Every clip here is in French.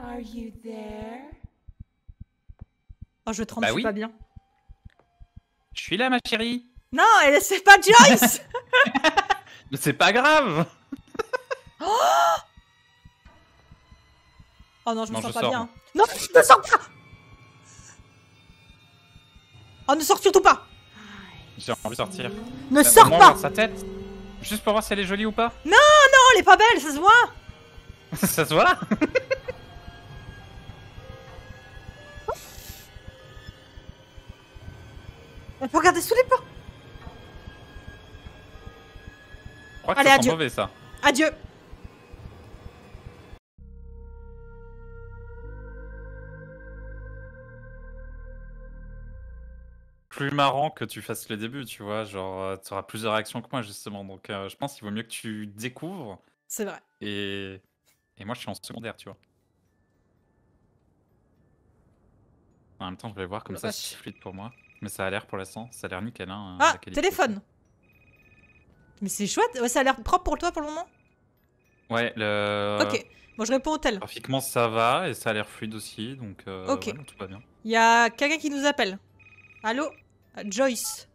Are you there? Oh, je tremble, bah pas bien. Je suis là, ma chérie. Non, elle sait pas Joyce. Mais c'est pas grave. oh, non, je me sens pas bien. Non, je me sens pas. Oh, ne sors surtout pas. J'ai envie de sortir. Ne bah, sors pas. Sa tête, juste pour voir si elle est jolie ou pas. Non, non, elle est pas belle, ça se voit. ça se voit. On peut regarder sous les portes. Je crois que Allez, ça adieu. mauvais ça. Adieu. plus marrant que tu fasses le début, tu vois. Genre, euh, tu auras plus de réactions que moi, justement. Donc, euh, je pense qu'il vaut mieux que tu découvres. C'est vrai. Et... et moi, je suis en secondaire, tu vois. En même temps, je vais voir comme ça, si fluide pour moi. Mais ça a l'air pour l'instant, ça a l'air nickel. Hein, ah, téléphone Mais c'est chouette, ça a l'air propre pour toi pour le moment Ouais, le. Euh, ok, bon, je réponds au tel. Graphiquement, ça va et ça a l'air fluide aussi, donc euh, Ok, tout va bien. Il y a quelqu'un qui nous appelle. Allô Joyce.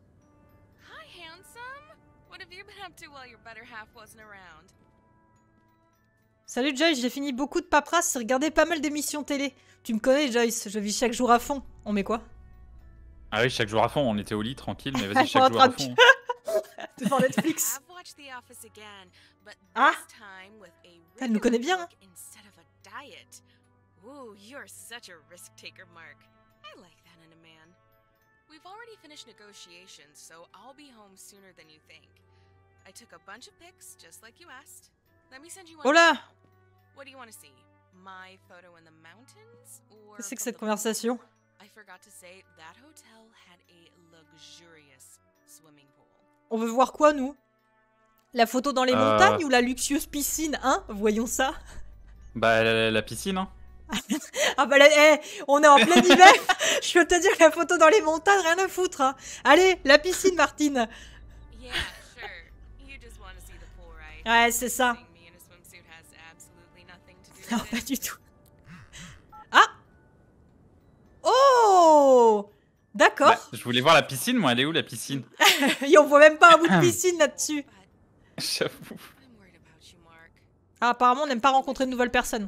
Salut Joyce, j'ai fini beaucoup de paperasse et regardé pas mal d'émissions télé. Tu me connais Joyce, je vis chaque jour à fond. On met quoi ah oui, chaque jour à fond, on était au lit tranquille, mais vas-y, chaque jour à fond. Devant Netflix. Ah Elle nous connaît bien. Hein. Ooh, you're such a risk taker, Mark. I like that in a man. We've already finished negotiations, so I'll be home sooner than you think. I took a bunch of pics, just like you asked. Let me send you one. Hola. Oh What do you want to see? My photo in the mountains or C'est que cette conversation on veut voir quoi, nous La photo dans les euh, montagnes ou la luxueuse piscine, hein Voyons ça. Bah, la, piscine, hein ah bah eh, on est en plein hiver. Je peux te dire la photo dans les montagnes, rien à foutre. Hein. Allez, la piscine, Martine. Ouais, c'est ça. Non, pas du tout. Oh D'accord. Bah, je voulais voir la piscine, moi. Elle est où, la piscine Et on voit même pas un bout de ah, piscine là-dessus. J'avoue. Ah, apparemment, on n'aime pas rencontrer de nouvelles personnes.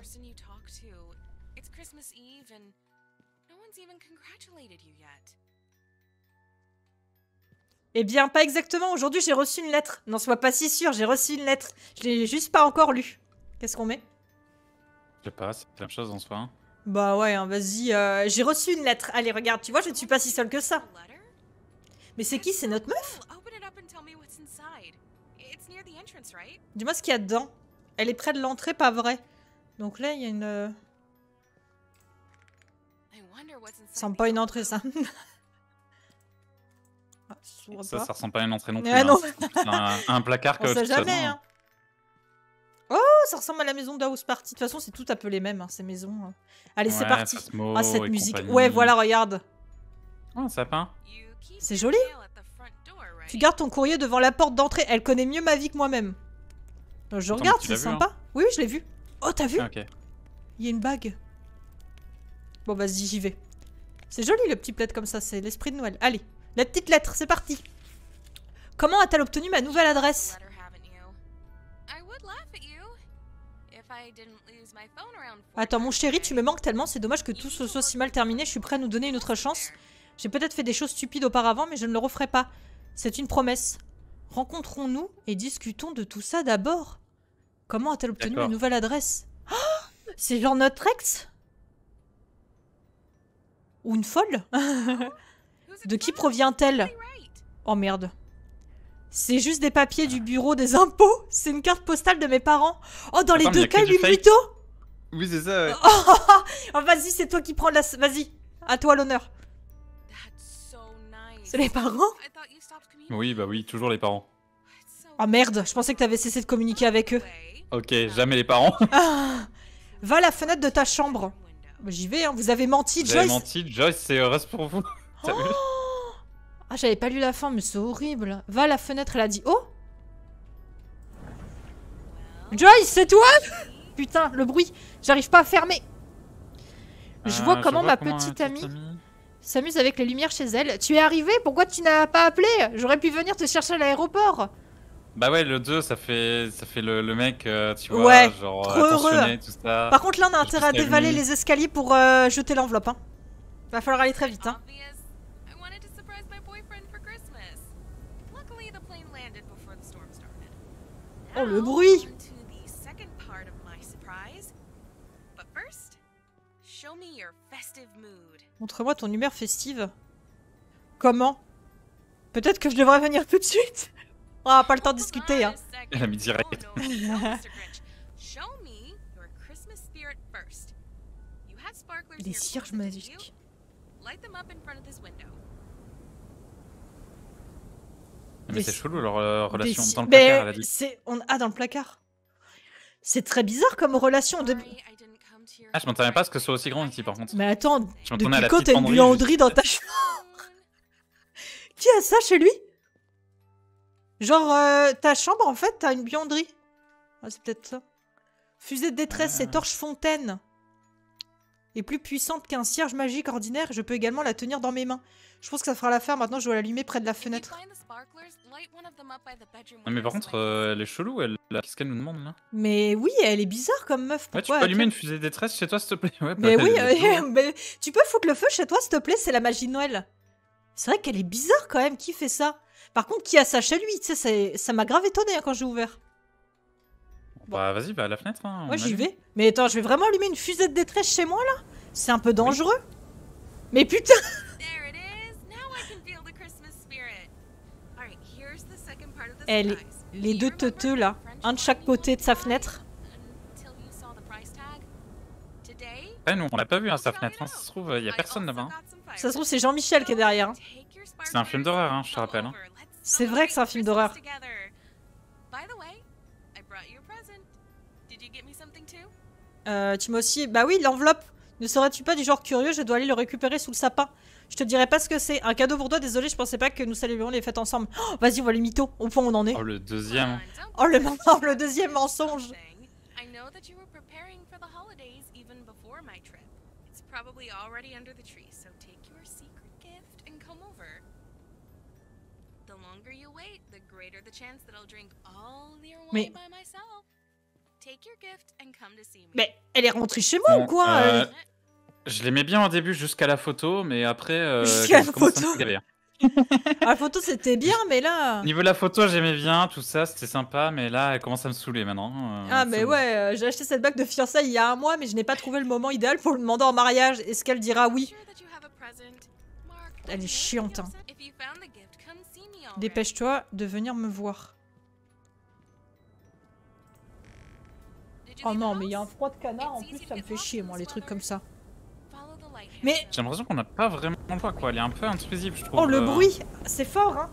Eh bien, pas exactement. Aujourd'hui, j'ai reçu une lettre. N'en sois pas si sûr, j'ai reçu une lettre. Je l'ai juste pas encore lue. Qu'est-ce qu'on met Je sais pas, c'est la même chose en soi. Hein. Bah ouais, hein, vas-y. Euh, j'ai reçu une lettre. Allez, regarde, tu vois, je ne suis pas si seule que ça. Mais c'est qui C'est notre meuf oh, Dis-moi ce qu'il y a dedans. Elle est près de l'entrée, pas vrai. Donc là, il y a une... Euh, ça ressemble pas à une entrée, ça. Ah, ça, ça, ressemble pas à une entrée non plus. Ah, non. un, placard que... On sait jamais, hein. Oh, ça ressemble à la maison de Party. De toute façon, c'est tout à peu les mêmes, hein, ces maisons. Hein. Allez, c'est parti. Ah, cette musique. Ouais, voilà, regarde. Oh, un sapin. C'est joli. Tu gardes ton courrier devant la porte d'entrée. Elle connaît mieux ma vie que moi-même. Euh, je regarde, c'est hein sympa. oui, je l'ai vu. Oh, t'as vu ah, Il y a une bague. Bon, vas-y, j'y vais. C'est joli le petit plaid comme ça, c'est l'esprit de Noël. Allez, la petite lettre, c'est parti. Comment a-t-elle obtenu ma nouvelle adresse Attends, mon chéri, tu me manques tellement, c'est dommage que tout se soit si mal terminé, je suis prêt à nous donner une autre chance. J'ai peut-être fait des choses stupides auparavant, mais je ne le referai pas. C'est une promesse. Rencontrons-nous et discutons de tout ça d'abord. Comment a-t-elle obtenu une nouvelle adresse ah C'est genre notre ex Ou une folle De qui provient-elle Oh merde. C'est juste des papiers du bureau des impôts C'est une carte postale de mes parents Oh, dans les deux cas, lui plutôt Oui, c'est ça, Oh, vas-y, c'est toi qui prends la... Vas-y, à toi l'honneur. C'est les parents Oui, bah oui, toujours les parents. Oh merde, je pensais que t'avais cessé de communiquer avec eux. Ok, jamais les parents. Ah, va à la fenêtre de ta chambre. J'y vais, hein. vous avez menti, Joyce. J'ai menti, Joyce, c'est heureuse pour vous. Oh ah, j'avais pas lu la fin, mais c'est horrible. Va à la fenêtre, elle a dit Oh Joyce, c'est toi Putain, le bruit. J'arrive pas à fermer. Je vois ah, comment ma petite, amie, s'amuse avec les lumières chez elle. Tu es arrivé Pourquoi tu n'as pas appelé J'aurais pu venir te chercher à l'aéroport. Bah ouais, le 2, ça fait, ça fait le, mec, euh, tu vois, genre tout ça. Par contre, là, on a intérêt à dévaler les escaliers pour euh, jeter l'enveloppe. Hein. Va falloir aller très vite. Hein. Oh, le bruit Montre-moi ton humeur festive. Comment Peut-être que je devrais venir tout de suite Ah, pas le temps de discuter, hein Elle a mis direct. Des cierges magiques. Ah, mais c'est chelou leur euh, relation dans le placard, ben, elle a dit. Ah, dans le placard C'est très bizarre comme relation. Ah, je m'attendais pas à ce que ce soit aussi grand ici par contre. Mais attends, depuis quand t'as une buanderie dans ta chambre Qui a ça chez lui Genre, euh, ta chambre en fait, t'as une buanderie. Ah, c'est peut-être ça. Fusée de détresse, et ah. torche fontaine Et plus puissante qu'un cierge magique ordinaire. Je peux également la tenir dans mes mains. Je pense que ça fera l'affaire. Maintenant, je dois l'allumer près de la fenêtre. mais par contre, euh, elle est chelou. Elle, Qu'est-ce qu'elle nous demande là Mais oui, elle est bizarre comme meuf. Pourquoi tu peux allumer une fusée détresse chez toi, s'il te plaît. mais oui, euh, mais tu peux foutre le feu chez toi, s'il te plaît. C'est la magie de Noël. C'est vrai qu'elle est bizarre quand même. Qui fait ça Par contre, qui a ça chez lui ça m'a grave étonné hein, quand j'ai ouvert. Bah vas-y, bah la fenêtre. Hein, ouais, j'y vais. Mais attends, je vais vraiment allumer une fusée de détresse chez moi là C'est un peu dangereux. Mais putain Elle, eh, les deux teuteux là, un de chaque côté de sa fenêtre. Ouais, eh, nous, on l'a pas vu, à hein, sa fenêtre. Hein. Ça se trouve, il y a personne là-bas. Hein. Ça se trouve, c'est Jean-Michel qui est derrière. C'est un film d'horreur, je te rappelle. C'est vrai que c'est un film d'horreur. Euh, tu m'as aussi... Bah oui, l'enveloppe. Ne serais-tu pas du genre curieux Je dois aller le récupérer sous le sapin. Je te dirai pas ce que c'est. Un cadeau pour toi, désolé, je pensais pas que nous saluions les fêtes ensemble. Oh, Vas-y, voit les mythos, au point où on en est. Oh, le deuxième. Oh, le, oh, le deuxième mensonge. Mais... elle est rentrée chez moi ou quoi euh, euh? Je l'aimais bien au début jusqu'à la photo, mais après. Euh, jusqu'à la photo à ah, La photo c'était bien, mais là. Niveau de la photo, j'aimais bien, tout ça, c'était sympa, mais là, elle commence à me saouler maintenant. Euh, ah, mais ouais, euh, j'ai acheté cette bague de fiançailles il y a un mois, mais je n'ai pas trouvé le moment idéal pour le demander en mariage. Est-ce qu'elle dira oui Elle est chiante, hein. Dépêche-toi de venir me voir. Oh non, mais il y a un froid de canard en plus, ça me fait chier, moi, les trucs comme ça. Mais... J'ai l'impression qu'on n'a pas vraiment le choix, quoi. Elle est un peu intrusive, je trouve. Oh, le euh. bruit C'est fort, hein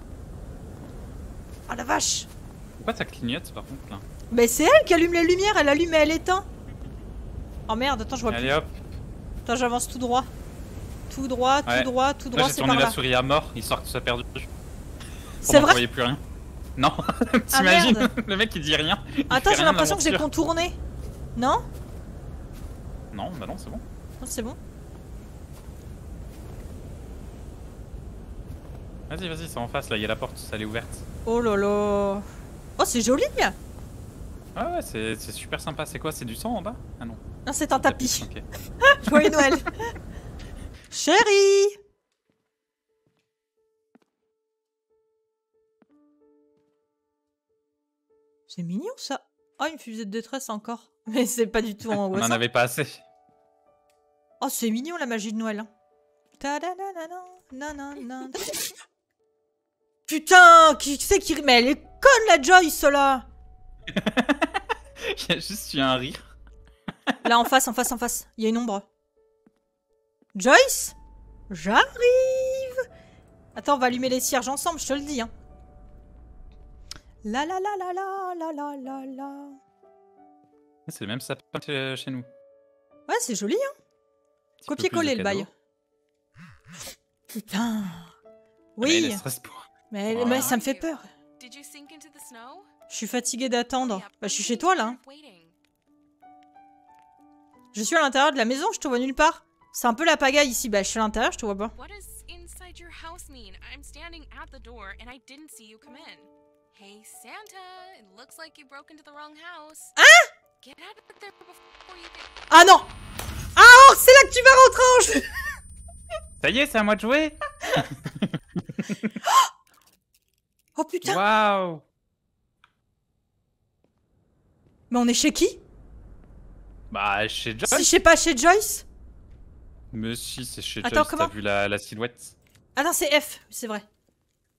Ah, oh, la vache Pourquoi ça clignote, par contre, là Mais c'est elle qui allume les lumières Elle allume et elle éteint Oh merde, attends, je vois Allez, hop Attends, j'avance tout droit. Tout droit, tout droit, tout droit, c'est par là. j'ai la souris à mort, il sort que ça perdu. C'est vrai voyait plus rien. Non, ah, t'imagines Le mec, il dit rien. attends, j'ai l'impression que j'ai contourné. Non Non, bah non, c'est bon. Non c'est bon Vas-y, vas-y, c'est en face là, il y a la porte, ça, elle est ouverte. Oh là Oh, c'est joli Ah ouais, c'est super sympa. C'est quoi C'est du sang en bas Ah non. Non, c'est un tapis. Joyeux Noël Chérie C'est mignon ça. oh, une fusée de détresse encore. Mais c'est pas du tout en haut. On en avait pas assez. Oh, c'est mignon la magie de Noël. Ta da da da Putain, qui sais qui. Mais elle est conne la Joyce là Il y a juste un rire. là en face, en face, en face, il y a une ombre. Joyce J'arrive Attends, on va allumer les cierges ensemble, je te le dis. Hein. La la la la la la la la la. Ah, c'est le même sapin que chez nous. Ouais, c'est joli, hein Copier-coller le bail. Putain. Ah, oui. Mais ça me fait peur. Je suis fatiguée d'attendre. Bah, je suis chez toi, là. Je suis à l'intérieur de la maison, je te vois nulle part. C'est un peu la pagaille ici. Bah, je suis à l'intérieur, je te vois pas. Hein Ah non Ah oh, c'est là que tu vas rentrer en Ça y est, c'est à moi de jouer Oh putain Waouh Mais on est chez qui Bah, chez Joyce. Si je sais pas, chez Joyce Mais si, c'est chez Attends, Joyce. T'as vu la, silhouette Ah non, c'est F, c'est vrai.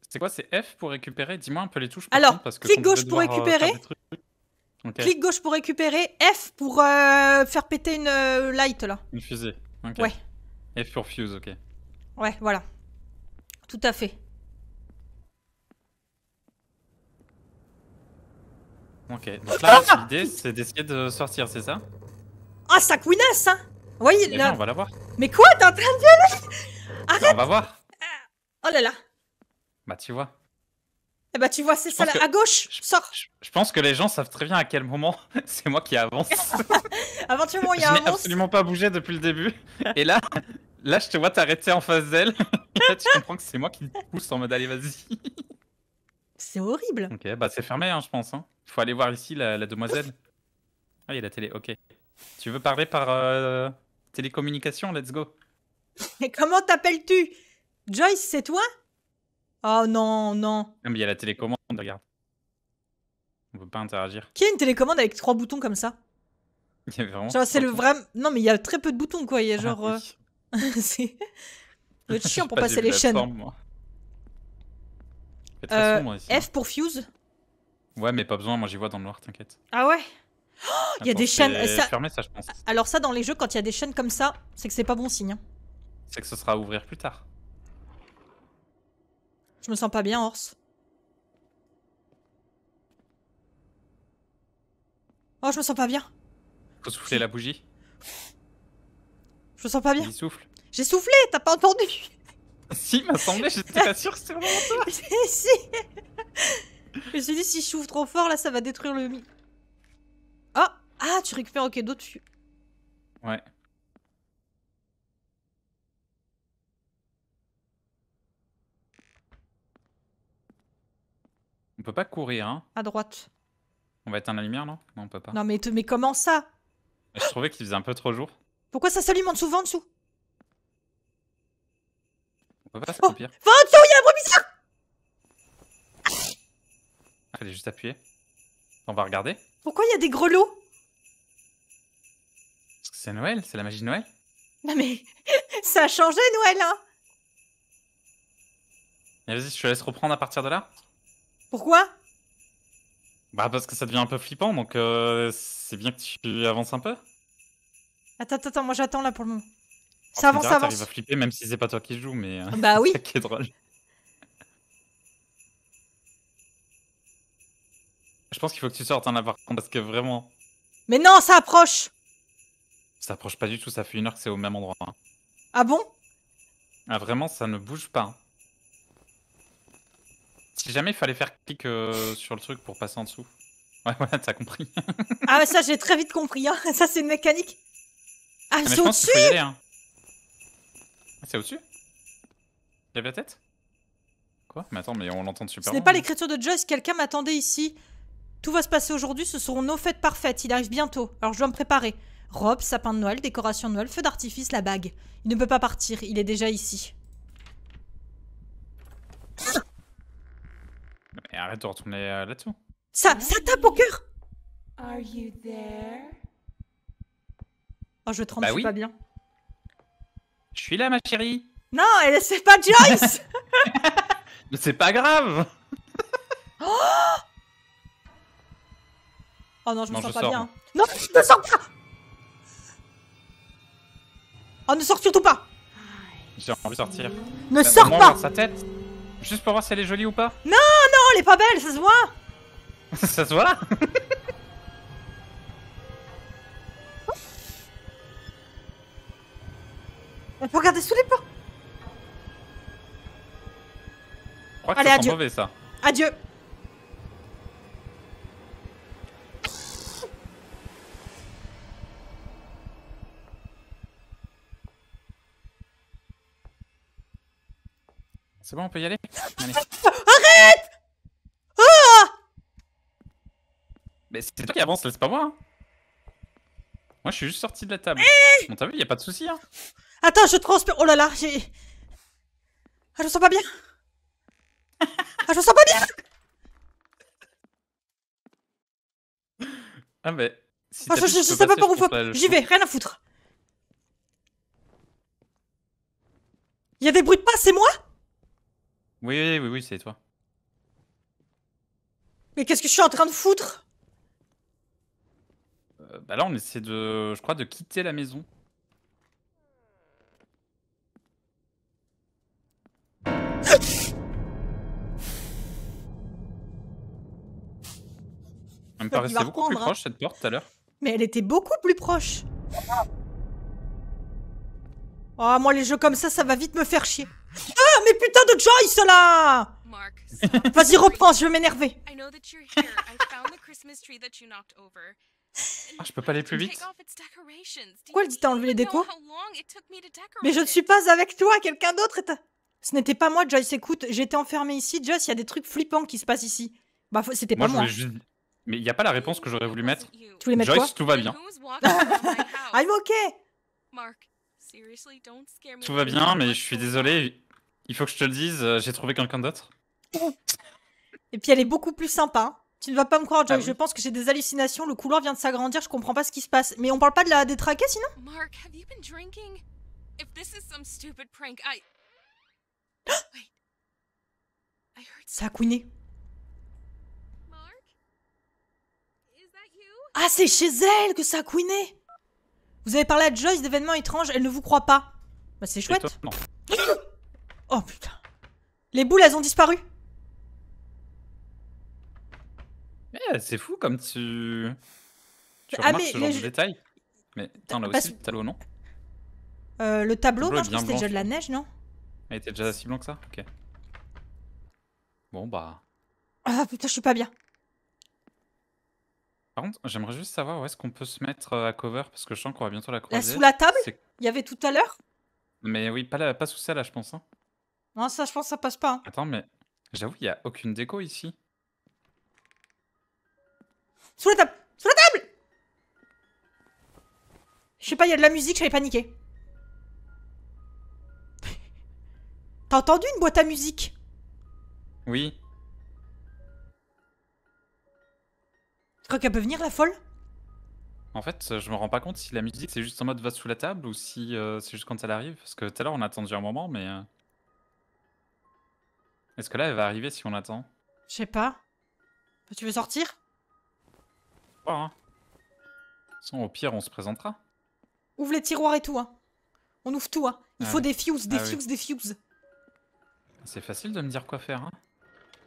C'est quoi C'est F pour récupérer Dis-moi un peu les touches. Alors, gauche pour euh, récupérer. Okay. Clic gauche pour récupérer, F pour euh, faire péter une euh, light là. Une fusée. Ouais. F pour fuse, ok. Ouais, voilà. Tout à fait. Ok, donc là, ah, ah. l'idée, c'est d'essayer de sortir, c'est ça Ah, ça couinasse, hein Oui, eh là... Ben, on va la voir. Mais quoi T'es en train de violer Arrête On va voir. Oh là là. Bah, tu vois. Eh bah, tu vois, c'est ça, là, à gauche, sors. Je... pense que les gens savent très bien à quel moment c'est moi qui avance. Avant il y a absolument pas bougé depuis le début. Et là, là, je te vois t'arrêter en face d'elle. là, tu comprends que c'est moi qui pousse en mode, allez, vas-y. C'est horrible. Ok, bah, c'est fermé, hein, je pense. Hein. Faut aller voir ici la, demoiselle. Ah, il y a la télé, ok. Tu veux parler par euh, télécommunication Let's go. Mais comment t'appelles-tu Joyce, c'est toi Oh non, non. Non, mais il y a la télécommande, regarde. On peut pas interagir. Qui a une télécommande avec trois boutons comme ça Il y a vraiment. c'est le vrai. Non, mais il y a très peu de boutons, quoi. Il y a ah, genre. Euh, c'est. Le chiant pour passer les chaînes. Euh, F pour fuse Ouais, mais pas besoin, moi j'y vois dans le noir, t'inquiète. Ah ouais oh, Il y a des chaînes. Ça... ça, je pense. Alors, ça, dans les jeux, quand il y a des chaînes comme ça, c'est que c'est pas bon signe. Hein. C'est que ce sera à ouvrir plus tard. Je me sens pas bien, Ors Oh, je me sens pas bien. Faut souffler la bougie. Je me sens pas bien. souffle. J'ai soufflé, t'as pas entendu Si, m'a semblé, j'étais pas sûr que c'était vraiment toi. si je me suis dit, si je chauffe trop fort, là, ça va détruire le mi. Oh Ah, tu récupères, ok, d'autres Ouais. On peut pas courir, hein À droite. On va éteindre la lumière, non Non, on peut pas. Non, mais, mais comment ça Je trouvais qu'il faisait un peu trop jour. Pourquoi ça s'allume en dessous, en dessous On peut pas, se oh. pire. Va en dessous, il y a un Fallait juste appuyer. On va regarder. Pourquoi il y a des grelots Parce que c'est Noël, c'est la magie de Noël. Non mais ça a changé Noël hein Vas-y, je te laisse reprendre à partir de là. Pourquoi Bah parce que ça devient un peu flippant, donc euh, c'est bien que tu avances un peu. Attends, attends, attends moi j'attends là pour le moment. Oh, ça avance, ça avance. Il va flipper même si c'est pas toi qui joues, mais. Euh, bah oui. c'est drôle. Je pense qu'il faut que tu sortes un hein, avoir parce que vraiment. Mais non, ça approche Ça approche pas du tout, ça fait une heure que c'est au même endroit. Hein. Ah bon Ah vraiment, ça ne bouge pas. Hein. Si jamais il fallait faire clic euh, sur le truc pour passer en dessous. Ouais, ouais, t'as compris. ah, ça, j'ai très vite compris, hein. Ça, c'est une mécanique. Ah, ah, ah c'est au-dessus C'est au-dessus avait la tête Quoi Mais attends, mais on l'entend super Ce n'est pas l'écriture de Joyce, quelqu'un m'attendait ici. Tout va se passer aujourd'hui, ce seront nos fêtes parfaites, il arrive bientôt, alors je dois me préparer. Robe, sapin de Noël, décoration de Noël, feu d'artifice, la bague. Il ne peut pas partir, il est déjà ici. Mais arrête de retourner euh, là-dessous. Ça, ça tape au cœur Oh, je tremble, bah pas bien. Je suis là, ma chérie. Non, elle c'est pas Joyce. Mais c'est pas grave. Oh non, je me sens pas bien. Non, je sors pas Oh, ne sors surtout pas J'ai envie de sortir. Ne sors pas sa tête Juste pour voir si elle est jolie ou pas Non, non, elle est pas belle, ça se voit Ça se voit là On peut regarder sous les pas. Allez, adieu. Mauvais, ça. Adieu C'est bon, on peut y aller Arrête ah! Mais c'est toi qui avance, c'est pas moi. Hein. Moi, je suis juste sorti de la table. Hey eh! bon, t'as vu, y a pas de souci. Hein. Attends, je transpire. Oh là là, j'ai. Ah, je me sens pas bien. ah, je sens pas bien. ah, mais. ah, je, sais pas par où faut. J'y vais, rien à foutre. Y'a des bruits de pas, c'est moi oui, oui, oui, c'est toi. Mais qu'est-ce que je suis en train de foutre euh, Bah là, on essaie de, je crois, de quitter la maison. Elle me paraissait beaucoup plus hein. proche cette porte tout à l'heure. Mais elle était beaucoup plus proche. Oh, moi les jeux comme ça, ça va vite me faire chier putain de Joyce là Vas-y, reprends, je vais m'énerver. Ah, je peux pas aller plus vite. Quoi, elle dit t'as enlevé les décos Mais je ne suis pas avec toi, quelqu'un d'autre est... Ce n'était pas moi, Joyce, écoute, j'étais enfermée ici. Joyce, il y a des trucs flippants qui se passent ici. Bah, c'était pas moi. Mais il n'y a pas la réponse que j'aurais voulu mettre. Joyce, tout va bien. I'm ok. Tout va bien, mais je suis désolé, il faut que je te le dise, euh, j'ai trouvé quelqu'un d'autre. Et puis elle est beaucoup plus sympa. Tu ne vas pas me croire, Joy. Ah je pense que j'ai des hallucinations. Le couloir vient de s'agrandir. Je comprends pas ce qui se passe. Mais on parle pas de la détraquer sinon Ça a Ah, c'est chez elle que ça a Vous avez parlé à Joyce d'événements étranges. Elle ne vous croit pas. Bah, c'est chouette. non. Oh putain. Les boules, elles ont disparu. Eh, c'est fou comme tu. Tu ah, remarques mais ce genre de détail. Mais attends, là aussi, le tableau, non euh, Le tableau, moi je pense que c'était déjà de la neige, non Il était déjà si blanc que ça Ok. Bon, bah. Ah putain, je suis pas bien. Par contre, j'aimerais juste savoir où est-ce qu'on peut se mettre euh, à cover parce que je sens qu'on va bientôt la croiser. Là, sous la table Il y avait tout à l'heure Mais oui, pas, pas sous celle-là, je pense. Hein. Non, ça, je pense que ça passe pas. Hein. Attends, mais j'avoue, il n'y a aucune déco ici. Sous la table Sous la table Je sais pas, il y a de la musique, j'allais paniquer. T'as entendu une boîte à musique Oui. Tu crois qu'elle peut venir, la folle en fait, euh, je me rends pas compte si la musique c'est juste en mode va sous la table ou si euh, c'est juste quand elle arrive. Parce que tout à l'heure on a attendu un moment, mais. Euh, est-ce que là, elle va arriver si on attend Je sais pas. Tu veux sortir hein. au pire, on se présentera. Ouvre les tiroirs et tout, hein. On ouvre tout, hein. Il ah faut des fuses, des ah fuses, des fuses. C'est facile de me dire quoi faire, hein.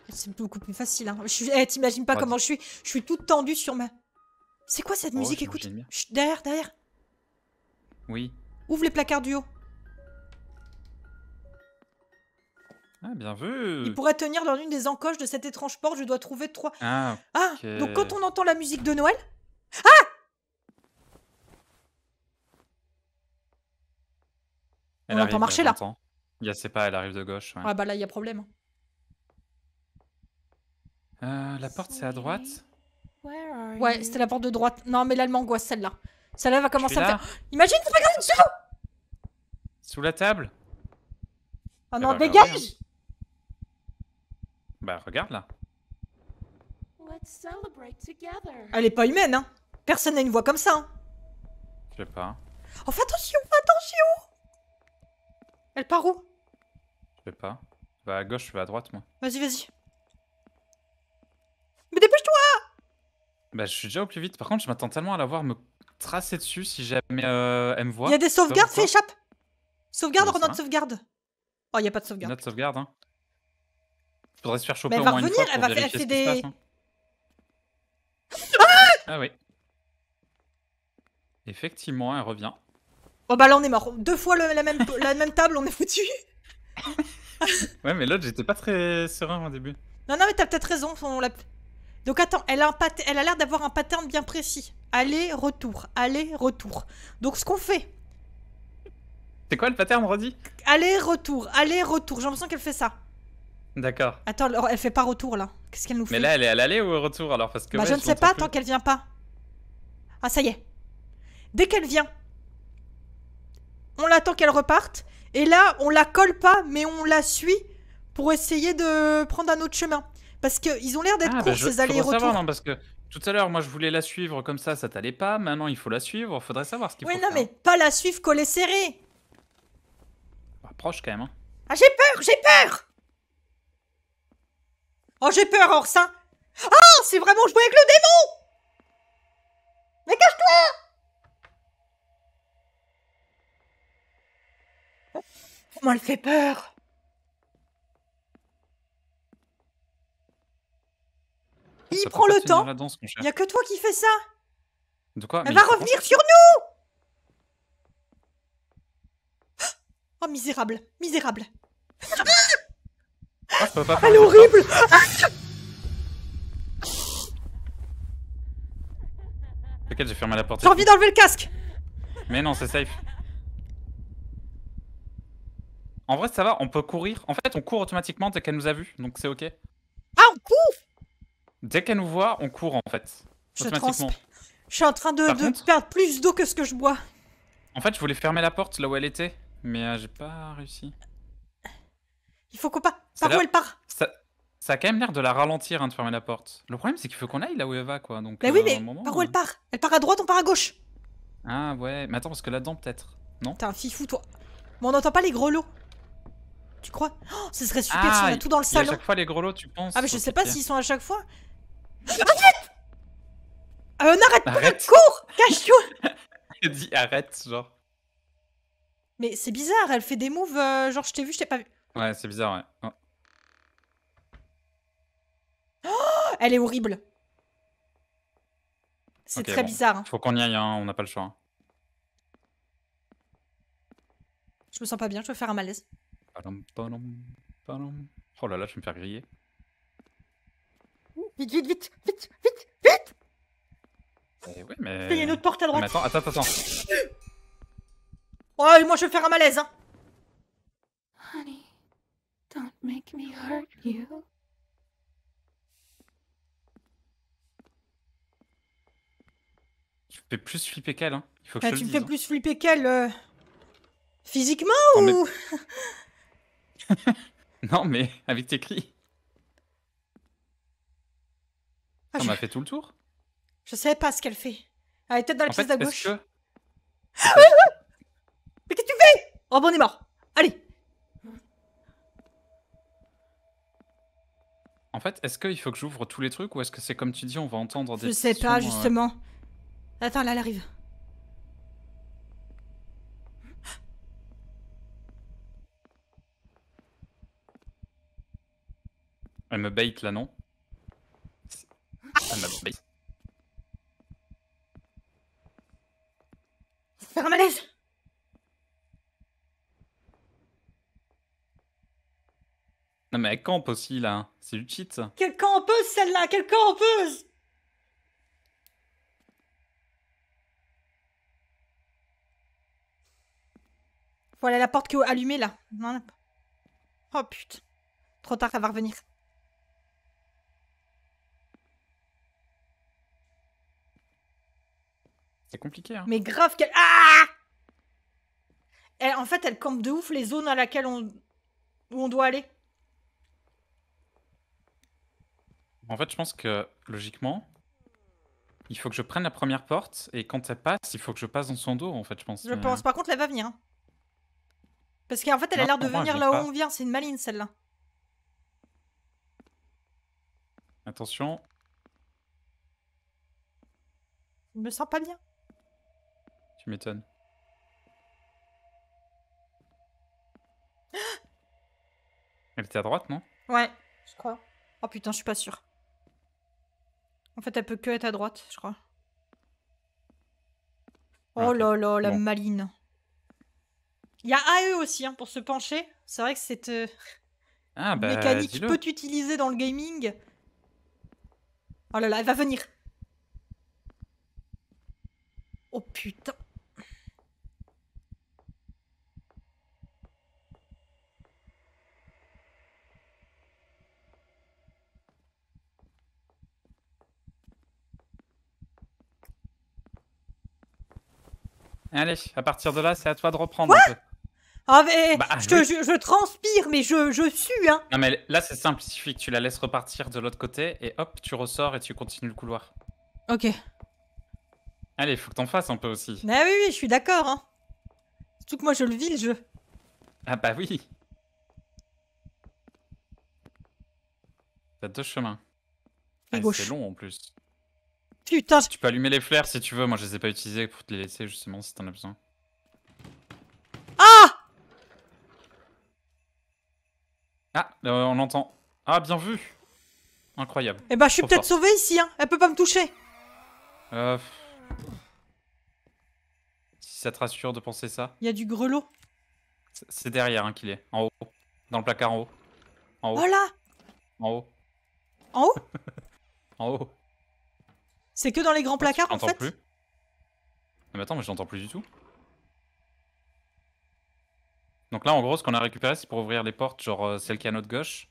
C'est beaucoup plus facile, hein. Eh, t'imagines pas comment je suis. Je suis toute tendue sur ma... C'est quoi cette oh, musique Écoute. Chut, derrière, derrière. Oui. Ouvre les placards du haut. Ah, il bien tenir dans l'une des encoches de cette étrange porte. Je dois trouver trois. Ah, ah Donc quand on entend la musique de Noël. ah. on entend marcher, là. Il y a c'est pas, elle arrive de gauche. Ah bah là, il y a problème. Euh, la porte, c'est à droite. Ouais, c'était la porte de droite. Non, mais là, elle m'angoisse celle-là. Celle-là va commencer à me faire. Imagine, c'est pas grave, c'est- sous la table Ah eh non, ben, dégage bah regarde là. Elle est pas humaine, hein Personne n'a une voix comme ça. Hein. Je sais pas. Oh, fais attention, fais attention Elle part où Je sais pas. Bah à gauche, je à droite, moi. Vas-y, vas-y. Mais dépêche-toi Bah, je suis déjà au plus vite. Par contre, je m'attends tellement à la voir me tracer dessus si jamais euh, elle me voit. Il y a des sauvegardes, fais échappe Sauvegarde, sauvegarde Oh, il y a pas de sauvegarde. de sauvegarde, hein. Faudrait se faire choper va revenir, elle va faire des... Hein. Ah, ah, oui. Effectivement, elle revient. Oh bah là on est mort. Deux fois la, même, table, on est foutu. ouais mais l'autre j'étais pas très serein au début. Non non mais t'as peut-être raison. Donc attends, elle a, elle a l'air d'avoir un pattern bien précis. Aller, retour, aller, retour. Donc ce qu'on fait... C'est quoi le pattern, Roddy Aller, retour, aller, retour. J'ai l'impression qu'elle fait ça. D'accord. Attends, elle fait pas retour là. Qu'est-ce qu'elle nous fait Mais là, elle est à l'aller ou au retour alors parce que Bah, je ne sais pas tant qu'elle vient pas. Ah, ça y est. Dès qu'elle vient, on l'attend qu'elle reparte. Et là, on la colle pas, mais on la suit pour essayer de prendre un autre chemin. Parce qu'ils ont l'air d'être ah, bah, ces allers-retours. non, parce que tout à l'heure, moi, je voulais la suivre comme ça, ça t'allait pas. Maintenant, il faut la suivre. Faudrait savoir ce qu'il ouais, Oui, non, mais pas la suivre collée serrée. Approche, quand même. Hein. Ah, j'ai peur, j'ai peur Oh, j'ai peur, Orsin Ah, c'est vraiment jouer avec le démon Mais cache-toi Comment elle fait peur Il prend le temps. Il a que toi qui fais ça. De quoi Elle va revenir sur nous Oh, misérable, misérable. Ah, ah, elle est horrible T'inquiète, ah. j'ai fermé la porte. J'ai envie d'enlever le casque Mais non, c'est safe. En vrai, ça va, on peut courir. En fait, on court automatiquement dès qu'elle nous a vus, donc c'est ok. Ah, on court Dès qu'elle nous voit, on court en fait. Je automatiquement. Je suis en train de, perdre plus d'eau que ce que je bois. En fait, je voulais fermer la porte là où elle était, mais euh, j'ai pas réussi. Il faut qu'on pas. Par où elle part ça... a quand même l'air de la ralentir hein, de fermer la porte. Le problème, c'est qu'il faut qu'on aille là où elle va, quoi. Donc, bah oui, euh, mais par où euh. elle part Elle part à droite, on part à gauche. Ah ouais, mais attends, parce que là-dedans, peut-être. Non T'es un fifou, toi. Mais on n'entend pas les grelots. Tu crois oh, Ce serait super si on a ah, tout dans le salon. À chaque fois, les grelots, tu penses. Ah, mais je sais pas s'ils sont à chaque fois. Arrête euh, On arrête pas, arrête. cours Cache-toi Elle dit arrête, genre. Mais c'est bizarre, elle fait des moves, genre je t'ai vu, je t'ai pas vu. Ouais, c'est bizarre, ouais. Oh. Elle est horrible. C'est très bizarre. Hein. Faut qu'on y aille, hein. on n'a pas le choix. Je me sens pas bien, je vais faire un malaise. Oh là là, je vais me faire griller. Vite, vite, vite, vite, vite, vite eh oui, mais... Il y a une autre porte à droite. attends, attends, attends. oh, moi je vais faire un malaise, hein make me you. Tu fais plus flipper qu'elle, hein. tu me fais plus flipper qu'elle physiquement ou Non, mais avec tes cris, On ça m'a fait tout le tour. je savais pas ce qu'elle fait. Elle était dans la pièce de gauche. Mais qu'est-ce que tu fais Oh bon, on est mort. Allez, En fait, est-ce qu'il faut que j'ouvre tous les trucs ou est-ce que c'est comme tu dis, on va entendre des Je sais pas, euh, justement. Attends, là, elle arrive. Elle me bait là, non Elle me bait. C'est un mais elle campe aussi là, c'est du cheat ça. Quelle campeuse celle-là, quelle campeuse Voilà la porte qui est allumée là. oh putain. Trop tard, ça va revenir. C'est compliqué hein. Mais grave qu'elle... Ah elle, En fait, elle campe de ouf les zones à laquelle on... où on doit aller. En fait, je pense que logiquement, il faut que je prenne la première porte et quand elle passe, il faut que je passe dans son dos, en fait, je pense. Je euh. pense. Par contre, elle va venir. Hein. Parce qu'en fait, elle a l'air de venir là où on vient. C'est une maline, celle-là. Attention. Je me sens pas bien. Tu m'étonnes. elle était à droite, non Ouais, je crois. Oh putain, je suis pas sûre. En fait, elle peut que être à droite, je crois. Ah, oh là là, la maligne. maline. Il y a AE aussi hein, pour se pencher. C'est vrai que cette euh, ah, bah, mécanique peut utiliser dans le gaming. Oh là là, elle va venir. Oh putain. Allez, à partir de là, c'est à toi de reprendre. un peu. Ah mais bah, je, transpire, mais je, je sue. Hein. Non mais là c'est simple, tu la laisses repartir de l'autre côté et hop, tu ressors et tu continues le couloir. Ok. Allez, faut que t'en fasses un peu aussi. Bah oui, oui, je suis d'accord. Hein. Surtout que moi je le vis le jeu. Ah bah oui. T'as deux chemins. Ah, gauche. c'est long en plus. Putain Tu peux allumer les flares si tu veux, moi je les ai pas utilisés pour te les laisser justement si t'en as besoin. Ah Ah, euh, on entend. Ah, bien vu Incroyable. Eh bah je suis peut-être sauvé ici, hein Elle peut pas me toucher euh, Si ça te rassure de penser ça. Il y a du grelot. C'est derrière hein, qu'il est, en haut. Dans le placard en haut. En haut. Oh en haut. En haut En haut. C'est que dans les grands placards en fait plus. Ah, mais attends, mais je plus du tout. Donc là, en gros, ce qu'on a récupéré, c'est pour ouvrir les portes, genre euh, celle qui est à notre gauche.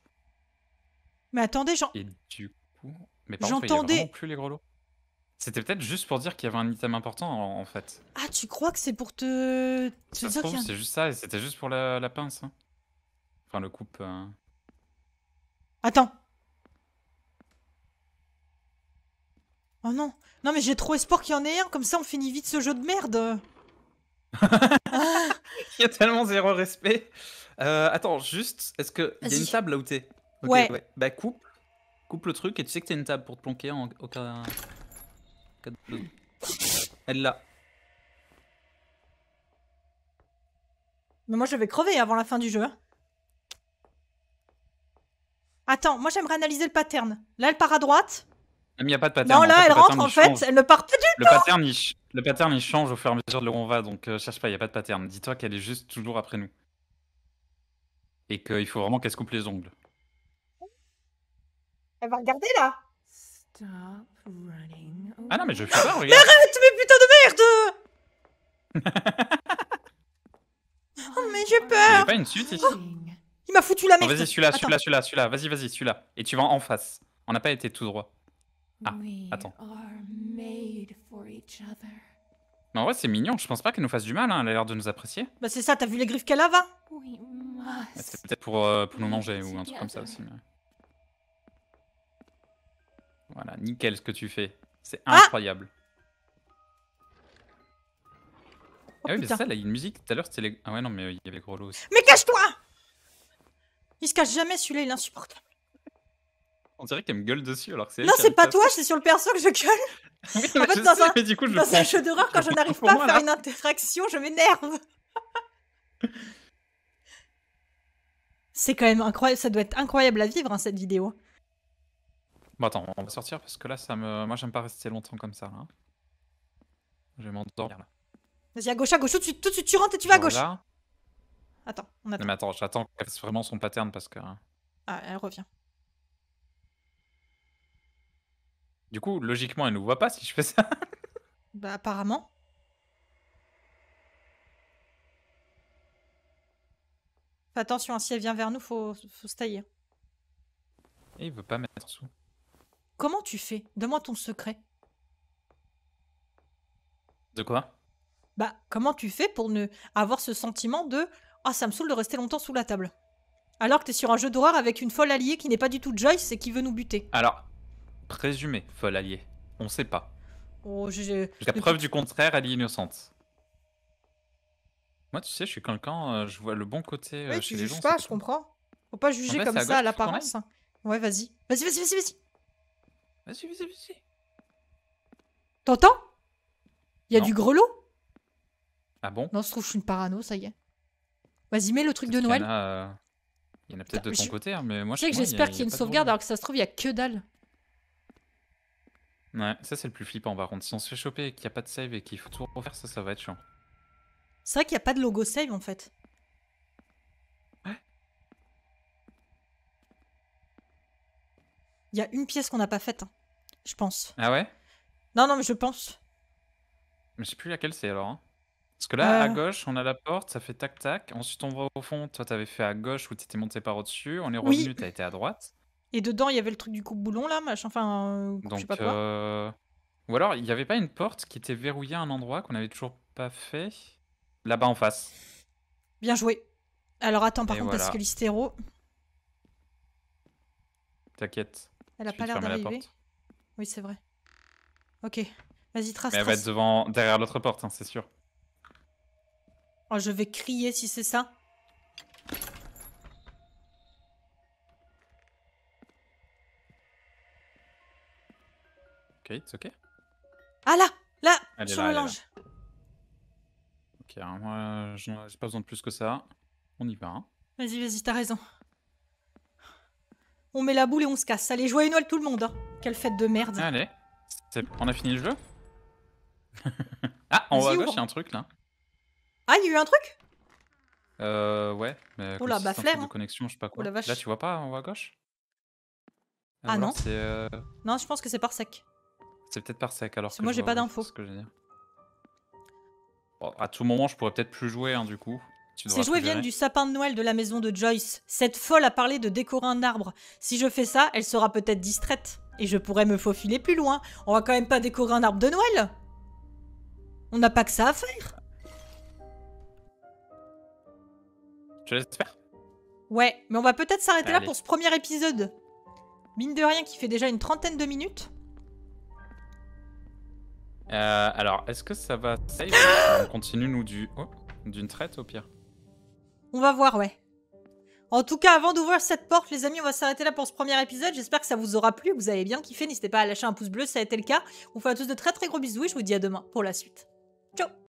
Mais attendez, j'en. Et du coup. Mais par plus les grelots. C'était peut-être juste pour dire qu'il y avait un item important en, fait. Ah, tu crois que c'est pour te. ça c'est juste ça, et c'était juste pour la, pince. Hein. Enfin, le coupe. Euh. Attends, Oh non Non mais j'ai trop espoir qu'il y en ait un, comme ça on finit vite ce jeu de merde Il y a tellement zéro respect. Euh, attends, juste, est-ce que Il y a une table là où t'es ouais. ouais. Bah coupe, coupe le truc et tu sais que t'as une table pour te planquer en aucun. Elle là. Mais moi je vais crever avant la fin du jeu. Attends, moi j'aimerais analyser le pattern. Là elle part à droite il n'y a pas de pattern. Non, là, elle rentre en fait, elle ne part plus du tout. le pattern, il change au fur et à mesure de où on va, donc euh, cherche pas, il n'y a pas de pattern. Dis-toi qu'elle est juste toujours après nous. Et qu'il faut vraiment qu'elle se coupe les ongles. Elle va regarder là. Stop running. Ah non, mais je suis pas, regarde. Mais arrête, mais putain de merde Oh, mais j'ai peur. Il n'y a pas une suite ici. il m'a foutu la merde. Vas-y, celui-là, celui-là, celui-là, celui-là. Vas-y, vas-y, celui-là. Et tu vas en face. On n'a pas été tout droit. Ah, attends. Mais en vrai, c'est mignon. Je pense pas qu'elle nous fasse du mal. Hein. Elle a l'air de nous apprécier. Bah, c'est ça, t'as vu les griffes qu'elle a, va C'est peut-être pour, euh, pour nous manger ou un truc comme ça aussi. Voilà, nickel ce que tu fais. C'est ah incroyable. Ah, oui, mais ça, là, il y a une musique. Tout à l'heure, c'était les. Ah ouais, non, mais il y avait gros lot aussi. Mais cache-toi Il se cache jamais celui-là, il est insupportable on dirait qu'elle me gueule dessus alors que c'est. Non, c'est pas toi, c'est sur le perso que je gueule. en fait, dans, sais, un... Du coup, je dans un, jeu d'horreur, quand je, n'arrive pas à faire une interaction, je m'énerve. c'est quand même incroyable, ça doit être incroyable à vivre hein, cette vidéo. Bon, attends, on va sortir parce que là, ça me... moi, j'aime pas rester longtemps comme ça. Je vais m'endormir là. Vas-y, à gauche, à gauche, tout de suite, tout de tu rentres et tu vas à gauche. Attends, on attend. Non, mais attends, j'attends qu'elle fasse vraiment son pattern parce que. Hein. Ah, elle revient. Du coup, logiquement, elle nous voit pas si je fais ça. bah apparemment. attention, hein, si elle vient vers nous, faut, faut se tailler. Et il veut pas mettre sous. Comment tu fais Donne-moi ton secret. De quoi Bah, comment tu fais pour ne avoir ce sentiment de Ah, ça me saoule de rester longtemps sous la table Alors que t'es sur un jeu d'horreur avec une folle alliée qui n'est pas du tout Joyce et qui veut nous buter. Alors, Présumé, folle alliée. On sait pas. Oh, je... preuve du contraire, elle est innocente. Moi, tu sais, je suis quelqu'un, euh, je vois le bon côté. Euh, les chez tu les juges pas, je comprends. Faut pas juger comme ça à l'apparence. Hein. Ouais, vas-y. Vas-y, vas-y, vas-y, vas-y. Vas-y, vas-y, vas-y. T'entends Il y a du grelot Ah bon Non, se trouve, je suis une parano, ça y est. Vas-y, mets le truc de Noël. Euh, il y en a, a peut-être de ton côté, hein, mais moi je sais que j'espère qu'il y a, y a une sauvegarde alors que ça se trouve, il y a que dalle. Ouais, ça c'est le plus flippant par contre. Si on se fait choper et qu'il n'y a pas de save et qu'il faut tout refaire, ça, ça va être chiant. C'est vrai qu'il n'y a pas de logo save en fait. Ouais. Il y a une pièce qu'on n'a pas faite, hein, je pense. Ah ouais Non, non, mais je pense. Mais je sais plus laquelle c'est alors. Hein. Parce que là, à euh. gauche, on a la porte, ça fait tac-tac. Ensuite, on va au fond. Toi, t'avais fait à gauche où t'étais monté par au-dessus. On est revenu, tu t'as été à droite. Et dedans, il y avait le truc du coupe-boulon, là, machin, enfin, euh, je sais pas quoi. Euh, ou alors, il n'y avait pas une porte qui était verrouillée à un endroit qu'on n'avait toujours pas fait Là-bas en face. Bien joué. Alors attends, par contre, parce que l'hystéro. T'inquiète. Elle a pas l'air d'arriver. La oui, c'est vrai. Ok. Vas-y, trace. Mais elle va être devant, derrière l'autre porte, hein, c'est sûr. Oh, je vais crier si c'est ça. Ok, c'est ok. Ah là Là Sur le linge Ok, moi, j'ai pas besoin de plus que ça. On y va. Hein. Vas-y, vas-y, t'as raison. On met la boule et on se casse. Allez, joyeux Noël tout le monde hein. Quelle fête de merde Allez, on a fini le jeu Ah, en haut à gauche, y'a y a un truc, là. Ah, il y a eu un truc Euh, ouais. Mais oh là, bah hein. connexion, je sais pas oh quoi. Là, tu vois pas en haut à gauche Ah, non euh, Non, je pense que c'est par sec. C'est peut-être par sec alors que. Moi j'ai pas d'infos. A à tout moment, je pourrais peut-être plus jouer hein, du coup. Ces jouets viennent du sapin de Noël de la maison de Joyce. Cette folle a parlé de décorer un arbre. Si je fais ça, elle sera peut-être distraite. Et je pourrais me faufiler plus loin. On va quand même pas décorer un arbre de Noël On n'a pas que ça à faire Je l'espère. Ouais, mais on va peut-être s'arrêter là pour ce premier épisode. Mine de rien qui fait déjà une trentaine de minutes. Euh, alors, est-ce que ça va On continue, nous, d'une traite, au pire On va voir, ouais. En tout cas, avant d'ouvrir cette porte, les amis, on va s'arrêter là pour ce premier épisode. J'espère que ça vous aura plu, que vous avez bien kiffé. N'hésitez pas à lâcher un pouce bleu si ça a été le cas. On fait à tous de très très gros bisous et je vous dis à demain pour la suite. Ciao